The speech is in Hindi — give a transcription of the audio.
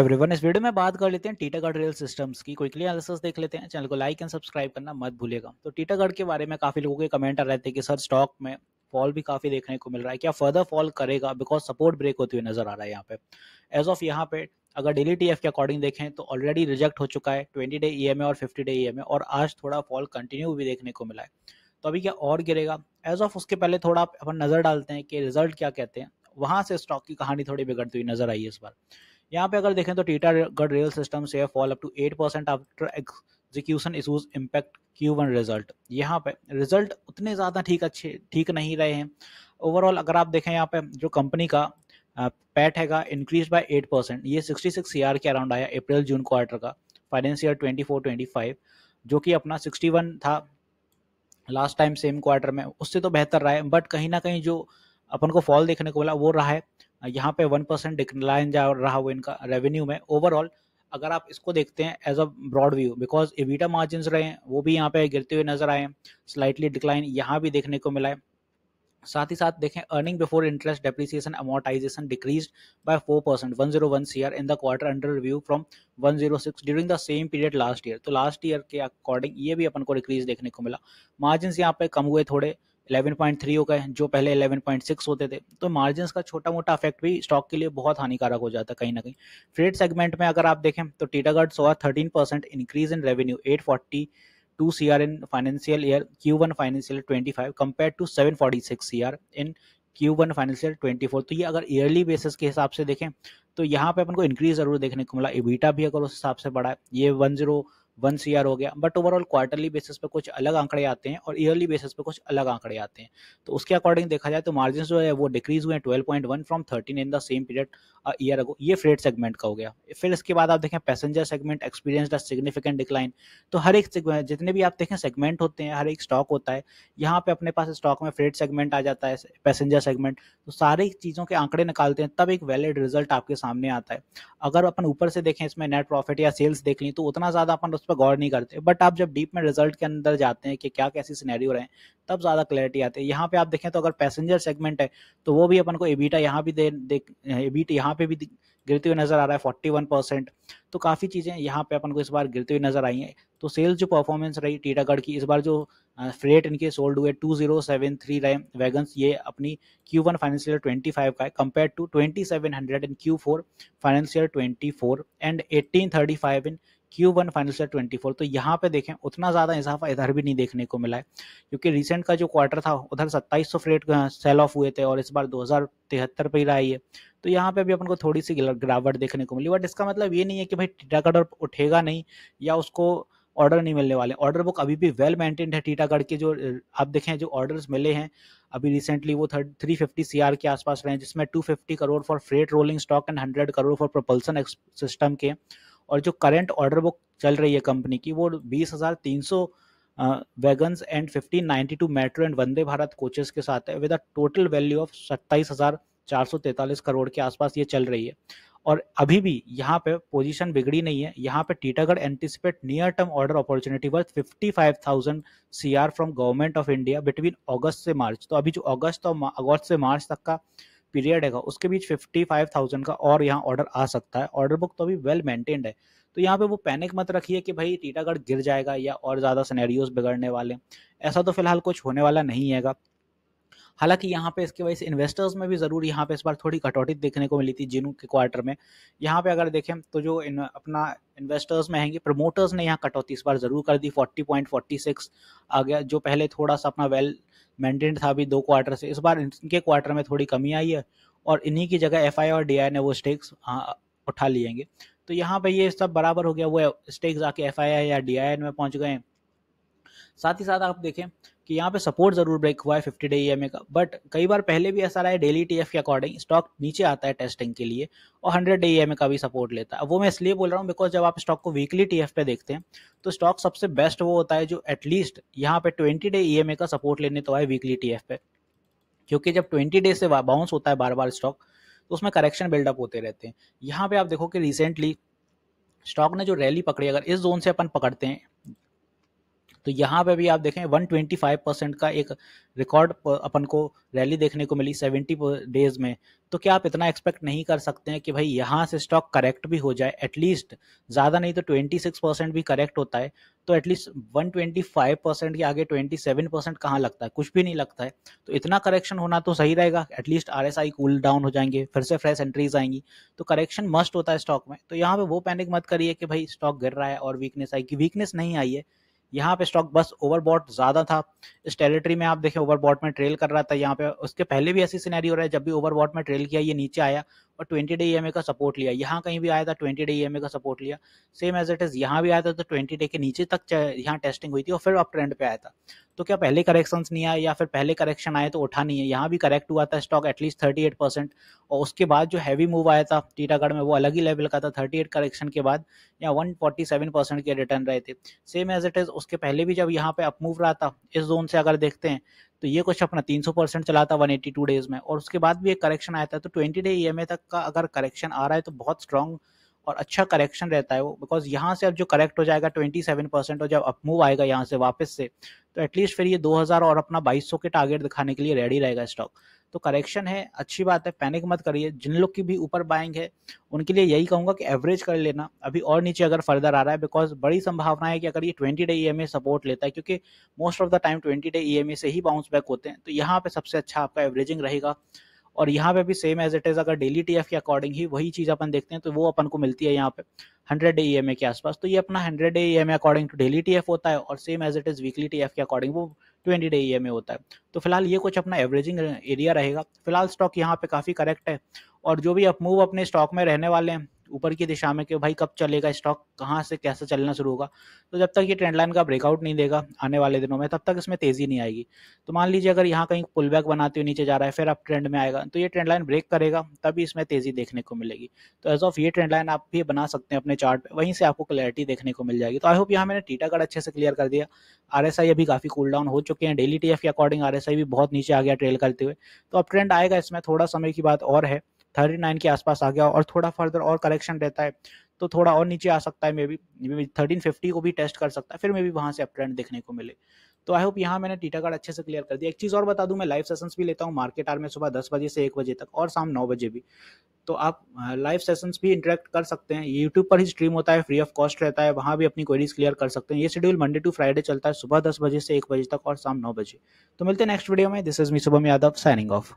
एवरीवन इस वीडियो में बात कर लेते हैं टीटागढ़ रेल सिस्टम्स की क्विकली एनालिसिस देख लेते हैं चैनल को लाइक एंड सब्सक्राइब करना मत भूलिएगा तो टीटागढ़ के बारे में काफी लोगों के कमेंट आ रहे थे कि सर स्टॉक में फॉल भी काफी देखने को मिल रहा है क्या फर्दर फॉल करेगा बिकॉज सपोर्ट ब्रेक होती हुई नजर आ रहा है यहाँ पे एज ऑफ यहाँ पे अगर डेली टी के अकॉर्डिंग देखें तो ऑलरेडी रिजेक्ट हो चुका है ट्वेंटी डे ई और फिफ्टी डे ई और आज थोड़ा फॉल कंटिन्यू भी देखने को मिला है तो अभी क्या और गिरेगा एज ऑफ उसके पहले थोड़ा अपन नजर डालते हैं कि रिजल्ट क्या कहते हैं वहां से स्टॉक की कहानी थोड़ी बिगड़ती हुई नजर आई है इस बार यहाँ पे अगर देखें तो टीटा गढ़ रेल सिस्टम से fall up to eight percent after execution issues impact Q one result यहाँ पे रिजल्ट उतने ज़्यादा ठीक अच्छे ठीक नहीं रहे हैं ओवरऑल अगर आप देखें यहाँ पे जो कंपनी का पैट हैगा इंक्रीज बाय एट परसेंट ये sixty six C K around आया अप्रैल जून क्वार्टर का finance year twenty four twenty five जो कि अपना सिक्सटी वन था लास्ट टाइम सेम क्वार्टर में उससे तो बेहतर रहा है बट कहीं ना कहीं जो अपन को फॉल देखने को मिला वो रहा है यहाँ पे वन परसेंट डिक्लाइन जा रहा हुआ इनका रेवेन्यू में ओवरऑल अगर आप इसको देखते हैं as a broad view because EBITDA margin रहे हैं वो भी यहाँ पे गिरते हुए नजर आए हैं स्लाइटली डिक्लाइन यहाँ भी देखने को मिला है साथ ही साथ देखें earning before interest depreciation amortisation decrease by four percent one zero one C in the quarter under review from one zero six during the same period last year तो लास्ट ईयर के अकॉर्डिंग ये भी अपन को डिक्रीज देखने को मिला मार्जिन यहाँ पे कम हुए थोड़े 11.3 हो गए जो पहले 11.6 होते थे तो मार्जिन का छोटा मोटा अफेक्ट भी स्टॉक के लिए बहुत हानिकारक हो जाता है कहीं ना कहीं फ्रेड सेगमेंट में अगर आप देखें तो टीटागढ़ सौ thirteen percent increase in revenue at forty two C R in financial year Q one financial twenty five compare to seven forty six C R in Q one financial twenty four तो ये अगर ईयरली बेसिस के हिसाब से देखें तो यहाँ पे अपन को इंक्रीज जरूर देखने को मिला इबीटा भी अगर उस हिसाब से बढ़ा है ये वन जीरो वन सी हो गया बट ओवरऑल क्वार्टरली बेसिस पे कुछ अलग आंकड़े आते हैं और ईयरली बेसिस पे कुछ अलग आंकड़े आते हैं तो उसके अकॉर्डिंग देखा जाए तो मार्जिन जो है वो डिक्रीज हुए twelve point one from thirteen in the same period year ago ये फ्रेट सेगमेंट का हो गया फिर इसके बाद आप देखें passenger segment experience significant decline तो हर एक जितने भी आप देखें सेगमेंट होते हैं हर एक स्टॉक होता है यहाँ पे अपने पास स्टॉक में फ्रेट सेगमेंट आ जाता है पैसेंजर सेगमेंट तो सारी चीज़ों के आंकड़े निकालते हैं तब एक वैलिड रिजल्ट आपके सामने आता है अगर अपन ऊपर से देखें इसमें नेट प्रॉफिट या सेल्स देख लें तो उतना ज़्यादा अपन उस पर गौर नहीं करते बट आप जब डीप में रिजल्ट के अंदर जाते हैं कि क्या कैसी सिनेरियो रहे तब ज़्यादा क्लैरिटी आती है यहाँ पे आप देखें तो अगर पैसेंजर सेगमेंट है तो वो भी अपन को एबीटा यहाँ भी दे, दे यहाँ पे भी गिरते हुए नजर आ रहा है फोर्टी वन परसेंट तो काफ़ी चीज़ें यहाँ पे अपन को इस बार गिरते हुए नजर आई है तो सेल्स जो परफॉर्मेंस रही टीटागढ़ की इस बार जो फ्रेट इनके सोल्ड हुए two zero seven three ram wagon ये अपनी Q one financial twenty five का है compare to twenty seven hundred in Q four financial twenty four and eighteen thirty five in Q one financial twenty four तो यहाँ पे देखें उतना ज़्यादा इजाफा इधर भी नहीं देखने को मिला है क्योंकि रिसेंट का जो क्वार्टर था उधर सत्ताईस सौ फ्रेट सेल ऑफ हुए थे और इस बार दो हज़ार तिहत्तर पर ही रहा है तो यहाँ पे भी अपन को थोड़ी सी गिरावट देखने को मिली बट इसका मतलब ये नहीं है कि भाई टीटागढ़ उठेगा नहीं या उसको ऑर्डर नहीं मिलने वाले ऑर्डर बुक अभी भी वेल मेंटेन्ड है टीटागढ़ के जो आप देखें जो ऑर्डर्स मिले हैं अभी रिसेंटली वो थर्ड थ्री फिफ्टी सी के आसपास रहे हैं जिसमें two fifty crore for freight rolling stock and hundred crore for propulsion system के और जो करेंट ऑर्डर बुक चल रही है कंपनी की वो बीस हज़ार तीन सौ wagons and fifteen ninety two metro and Vande Bharat coaches के साथ है with a total value of सत्ताईस हज़ार चार सौ तैतालीस करोड़ के आसपास ये चल रही है और अभी भी यहाँ पे पोजीशन बिगड़ी नहीं है यहाँ पे Titagarh anticipate near term order opportunity worth fifty five thousand CR from government of India between August से मार्च तो अभी जो अगस्त और अगस्त से मार्च तक का पीरियड है उसके बीच फिफ्टी फाइव थाउजेंड का और यहाँ ऑर्डर आ सकता है ऑर्डर बुक तो अभी वेल मेंटेन्ड है तो यहाँ पे वो पैनिक मत रखिए कि भाई टीटागढ़ गिर जाएगा या और ज़्यादा सनेरियोज बिगड़ने वाले ऐसा तो फिलहाल कुछ होने वाला नहीं हैगा हालांकि यहाँ पे इसके वजह से इन्वेस्टर्स में भी ज़रूर यहाँ पे इस बार थोड़ी कटौती देखने को मिली थी जिनू के क्वार्टर में यहाँ पे अगर देखें तो जो इन, अपना इन्वेस्टर्स में हैंगे प्रमोटर्स ने यहाँ कटौती इस बार ज़रूर कर दी फोर्टी फोर्टी पॉइंट सिक्स आ गया जो पहले थोड़ा सा अपना वेल मेंटेन था अभी दो क्वार्टर से इस बार इनके क्वार्टर में थोड़ी कमी आई है और इन्हीं की जगह एफ और डी ने वो स्टेक्स उठा लिएंगे तो यहाँ पे ये सब बराबर हो गया वो स्टेक्स आके एफ या डी में पहुंच गए साथ ही साथ आप देखें कि यहाँ पे सपोर्ट जरूर ब्रेक हुआ है fifty day E M A का बट कई बार पहले भी ऐसा रहा है डेली टी एफ के अकॉर्डिंग स्टॉक नीचे आता है टेस्टिंग के लिए और hundred day E M A का भी सपोर्ट लेता है वो मैं इसलिए बोल रहा हूँ बिकॉज जब आप स्टॉक को वीकली टी एफ पे देखते हैं तो स्टॉक सबसे बेस्ट वो होता है जो एटलीस्ट यहाँ पे twenty day E M A का सपोर्ट लेने तो आए वीकली टी एफ पे क्योंकि जब ट्वेंटी डे से बाउंस होता है बार बार स्टॉक तो उसमें करेक्शन बिल्डअप होते रहते हैं यहाँ पे आप देखो कि रिसेंटली स्टॉक ने जो रैली पकड़ी अगर इस जोन से अपन पकड़ते हैं तो यहाँ पे भी आप देखें 125 परसेंट का एक रिकॉर्ड अपन को रैली देखने को मिली 70 डेज में तो क्या आप इतना एक्सपेक्ट नहीं कर सकते हैं कि भाई यहाँ से स्टॉक करेक्ट भी हो जाए एटलीस्ट ज़्यादा नहीं तो 26 परसेंट भी करेक्ट होता है तो एटलीस्ट 125 परसेंट के आगे 27 परसेंट कहाँ लगता है कुछ भी नहीं लगता है तो इतना करेक्शन होना तो सही रहेगा at least R S I cool down हो जाएंगे फिर से फ्रेश एंट्रीज आएंगी तो करेक्शन मस्ट होता है स्टॉक में तो यहाँ पे वो पैनिक मत करिए कि भाई स्टॉक गिर रहा है और वीकनेस आई कि वीकनेस नहीं आई है यहाँ पे स्टॉक बस ओवरबॉट ज्यादा था इस टेरिटरी में आप देखें ओवरबॉट में ट्रेल कर रहा था यहाँ पे उसके पहले भी ऐसी हो रहा है जब भी ओवरबॉट में ट्रेल किया ये नीचे आया और ट्वेंटी डे ई e का सपोर्ट लिया यहाँ कहीं भी आया था ट्वेंटी डे ई e का सपोर्ट लिया सेम एज इट इज़ यहाँ भी आया था तो ट्वेंटी डे के नीचे तक यहाँ टेस्टिंग हुई थी और फिर अब ट्रेंड पे आया था तो क्या पहले करेक्शंस नहीं आए या फिर पहले करेक्शन आए तो उठा नहीं है यहाँ भी करेक्ट हुआ था stock at least thirty eight percent और उसके बाद जो हैवी मूव आया था टीटागढ़ में वो अलग ही लेवल का था थर्टी एट करेक्शन के बाद यहाँ वन फोर्टी सेवन परसेंट के रिटर्न रहे थे सेम एज इट इज़ उसके पहले भी जब यहाँ पे अपमूव रहा था इस जोन से अगर देखते हैं तो ये कुछ अपना 300 परसेंट चला था 182 डेज में और उसके बाद भी एक करेक्शन आया था तो 20 डे ई e तक का अगर करेक्शन आ रहा है तो बहुत स्ट्रॉन्ग और अच्छा करेक्शन रहता है वो बिकॉज यहाँ से अब जो करेक्ट हो जाएगा 27 परसेंट और जब अपमूव आएगा यहाँ से वापस से तो एटलीस्ट फिर ये 2000 और अपना 2200 के टारगेट दिखाने के लिए रेडी रहेगा स्टॉक तो करेक्शन है अच्छी बात है पैनिक मत करिए जिन लोग की भी ऊपर बाइंग है उनके लिए यही कहूँगा कि एवरेज कर लेना अभी और नीचे अगर फर्दर आ रहा है बिकॉज बड़ी संभावना है कि अगर ये ट्वेंटी डे ई सपोर्ट लेता है क्योंकि most of the time twenty day E से ही बाउंस बैक होते हैं तो यहाँ पे सबसे अच्छा आपका एवरेजिंग रहेगा और यहाँ पे भी सेम एज इट इज अगर डेली टीएफ के अकॉर्डिंग ही वही चीज अपन देखते हैं तो वो अपन को मिलती है यहाँ पे हंड्रेड डे ईएमए के आसपास तो ये अपना hundred day EMA according to daily TF होता है और same as it is weekly TF के अकॉर्डिंग वो ट्वेंटी डे ई में होता है तो फिलहाल ये कुछ अपना एवरेजिंग एरिया रहेगा फिलहाल स्टॉक यहाँ पे काफ़ी करेक्ट है और जो भी अप मूव अपने स्टॉक में रहने वाले हैं ऊपर की दिशा में कि भाई कब चलेगा स्टॉक कहाँ से कैसे चलना शुरू होगा तो जब तक ये ट्रेंड लाइन का ब्रेकआउट नहीं देगा आने वाले दिनों में तब तक इसमें तेज़ी नहीं आएगी तो मान लीजिए अगर यहाँ कहीं पुल बैक बनाते हुए नीचे जा रहा है फिर आप ट्रेंड में आएगा तो ये ट्रेंड लाइन ब्रेक करेगा तभी इसमें तेज़ी देखने को मिलेगी तो एज ऑफ ये ट्रेंड लाइन आप भी बना सकते हैं अपने चार्ट वहीं से आपको क्लैरिटी देखने को मिल जाएगी तो आई होप यहाँ मैंने टीटागढ़ अच्छे से क्लियर कर दिया आर अभी काफ़ी कूल डाउन हो चुके हैं डेली टी के अकॉर्डिंग आर भी बहुत नीचे आ गया ट्रेल करते हुए तो अब ट्रेंड आएगा इसमें थोड़ा समय की बात और है थर्टी नाइन के आसपास आ गया और थोड़ा फर्दर और करेक्शन रहता है तो थोड़ा और नीचे आ सकता है मे बी थर्टीन फिफ्टी को भी टेस्ट कर सकता है फिर मे बी वहाँ से अप ट्रेंड देखने को मिले तो आई होप यहाँ मैंने टीटा कार्ड अच्छे से क्लियर कर दिया एक चीज़ और बता दूँ मैं लाइव सेशंस भी लेता हूँ मार्केट आर में सुबह दस बजे से एक बजे तक और शाम नौ बजे भी तो आप लाइव सेशंस भी इंटरेक्ट कर सकते हैं यूट्यूब पर ही स्ट्रीम होता है फ्री ऑफ कॉस्ट रहता है वहाँ भी अपनी क्वेरीज क्लियर कर सकते हैं ये शेड्यूल मंडे टू फ्राइडे चलता है सुबह दस बजे से एक बजे तक और शाम नौ बजे तो मिलते हैं नेक्स्ट वीडियो में this is me Shubham Yadav signing of